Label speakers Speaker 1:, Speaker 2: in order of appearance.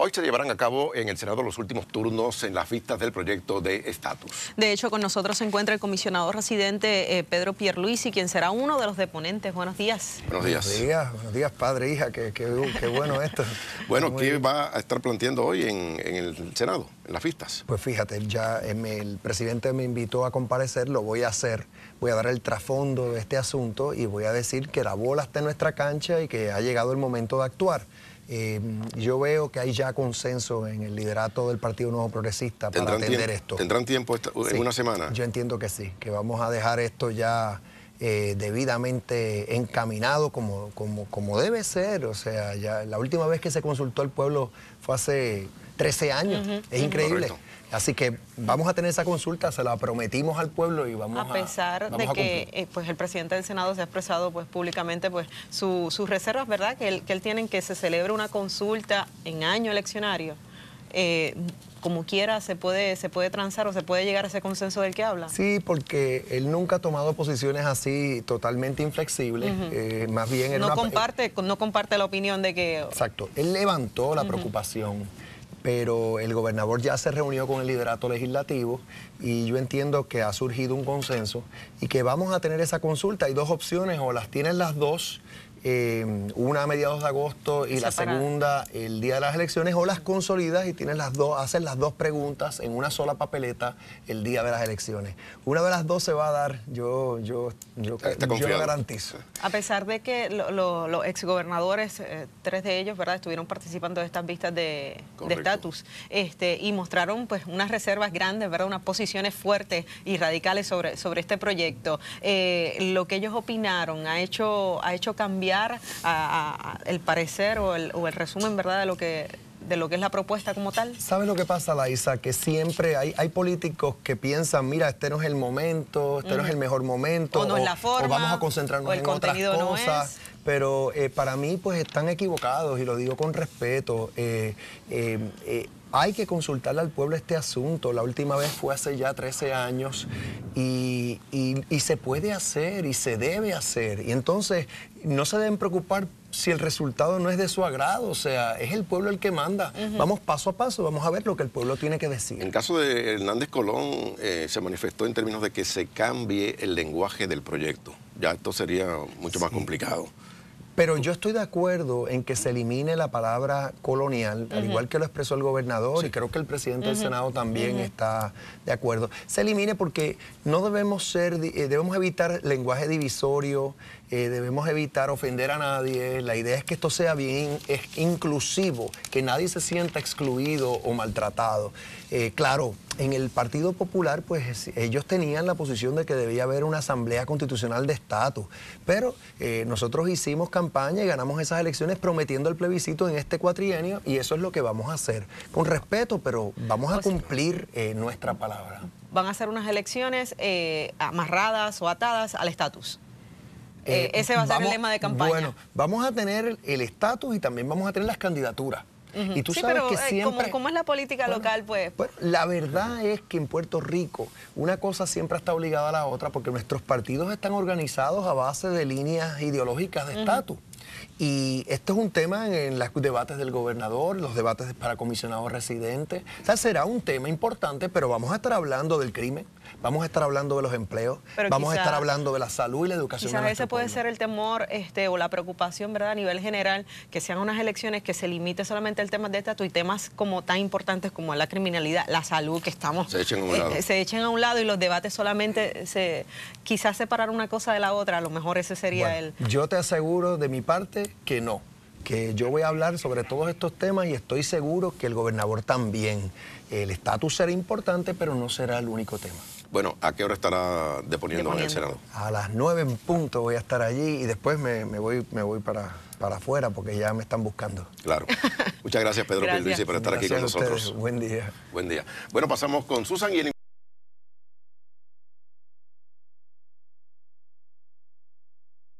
Speaker 1: Hoy se llevarán a cabo en el Senado los últimos turnos en las vistas del proyecto de estatus.
Speaker 2: De hecho, con nosotros se encuentra el comisionado residente eh, Pedro Pierluisi, quien será uno de los deponentes. Buenos días.
Speaker 1: Buenos días. Buenos
Speaker 3: días, padre, hija, qué,
Speaker 1: bueno esto. bueno, ¿qué va a estar planteando hoy en, en, el Senado, en las vistas? Pues
Speaker 3: fíjate, ya em, el presidente me invitó a comparecer, lo voy a hacer, voy a dar el trasfondo de este asunto y voy a decir que la bola está en nuestra cancha y que ha llegado el momento de actuar. Eh, yo veo que hay ya consenso en el liderato del Partido Nuevo Progresista para atender esto.
Speaker 1: ¿Tendrán tiempo en una semana?
Speaker 3: Yo entiendo que sí, que vamos a dejar esto ya eh, debidamente encaminado como, como, como debe ser. O sea, ya la última vez que se consultó al pueblo fue hace 13 años. Es increíble. Así que vamos a tener esa consulta, se la prometimos al pueblo y vamos a... a pesar de que
Speaker 2: eh, pues el presidente del Senado se ha expresado pues públicamente pues sus reservas, ¿verdad? Que él, que él tiene que se celebre una consulta en año eleccionario. Eh, como quiera se puede, se puede transar o se puede llegar a ese consenso del que habla. Sí,
Speaker 3: porque él nunca ha tomado posiciones así totalmente inflexibles. Eh, más bien... No,
Speaker 2: comparte, no comparte la opinión de que...
Speaker 3: Exacto. Él levantó la preocupación pero el gobernador ya se reunió con el liderato legislativo y yo entiendo que ha surgido un consenso y que vamos a tener esa consulta. Hay dos opciones, o las tienen las dos eh, una a mediados de agosto y la segunda el día de las elecciones, o las consolidas y tienes las dos, haces las dos preguntas en una sola papeleta el día de las elecciones. Una de las dos se va a dar, yo, yo, lo garantizo.
Speaker 2: A pesar de que los exgobernadores, eh, tres de ellos, ¿verdad?, estuvieron participando de estas vistas de estatus este, y mostraron pues unas reservas grandes, ¿verdad?, unas posiciones fuertes y radicales sobre, sobre este proyecto. Eh, lo que ellos opinaron ha hecho, ha hecho cambiar a, el parecer o el, resumen, ¿verdad?, de lo que de lo que es la propuesta como tal.
Speaker 3: ¿Sabes lo que pasa, Laisa? Que siempre hay, hay políticos que piensan, mira, este no es el momento, este no es el mejor momento. O es la forma. vamos a concentrarnos el en contenido otras cosas. No Pero eh, para mí, pues están equivocados y lo digo con respeto. Eh, eh, hay que consultarle al pueblo este asunto. La última vez fue hace ya 13 años y, se puede hacer y se debe hacer. Y entonces no se deben preocupar si el resultado no es de su agrado, o sea, es el pueblo el que manda. Vamos paso a paso, vamos a ver lo que el pueblo tiene que
Speaker 1: decir. En el caso de Hernández Colón eh, se manifestó en términos de que se cambie el lenguaje del proyecto. Ya esto sería mucho más complicado.
Speaker 3: Pero yo estoy de acuerdo en que se elimine la palabra colonial, al igual que lo expresó el gobernador, y creo que el presidente del Senado también está de acuerdo. Se elimine porque no debemos ser, eh, debemos evitar lenguaje divisorio, eh, debemos evitar ofender a nadie. La idea es que esto sea bien es inclusivo, que nadie se sienta excluido o maltratado. Eh, claro, en el Partido Popular, pues ellos tenían la posición de que debía haber una asamblea constitucional de estatus, pero eh, nosotros hicimos campaña y ganamos esas elecciones prometiendo el plebiscito en este cuatrienio y eso es lo que vamos a hacer. Con respeto, pero vamos a pues cumplir nuestra palabra.
Speaker 2: Van a ser unas elecciones amarradas o atadas al estatus. Eh, eh, ese va a ser el lema de campaña. Bueno,
Speaker 3: vamos a tener el estatus y también vamos a tener las candidaturas. Y tú sabes que eh, siempre... ¿cómo,
Speaker 2: es la política local, pues?
Speaker 3: pues? la verdad es que en Puerto Rico una cosa siempre está obligada a la otra porque nuestros partidos están organizados a base de líneas ideológicas de estatus. Y esto es un tema en los debates del gobernador, los debates para comisionados residentes. O sea, será un tema importante, pero vamos a estar hablando del crimen, Vamos a estar hablando de los empleos, vamos a estar hablando de la salud y la educación. Quizás ese puede ser
Speaker 2: el temor este, o la preocupación, ¿verdad?, a nivel general, que sean unas elecciones que se limite solamente al tema de estatus y temas como tan importantes como la criminalidad, la salud, que estamos... Se echen a un eh, lado. se echen a un lado y los debates solamente se... Quizás separar una cosa de la otra, a lo mejor ese sería el...
Speaker 3: Yo te aseguro de mi parte que no que yo voy a hablar sobre todos estos temas y estoy seguro que el gobernador también. El estatus será importante, pero no será el único tema.
Speaker 1: Bueno, ¿a qué hora estará deponiendo, en el Senado?
Speaker 3: A las nueve en punto voy a estar allí y después me, voy, me voy para, para afuera porque ya me están buscando.
Speaker 1: Claro. Muchas gracias, Pedro gracias. por estar aquí con nosotros. Buen día. Buen día. Bueno, pasamos
Speaker 2: con Susan y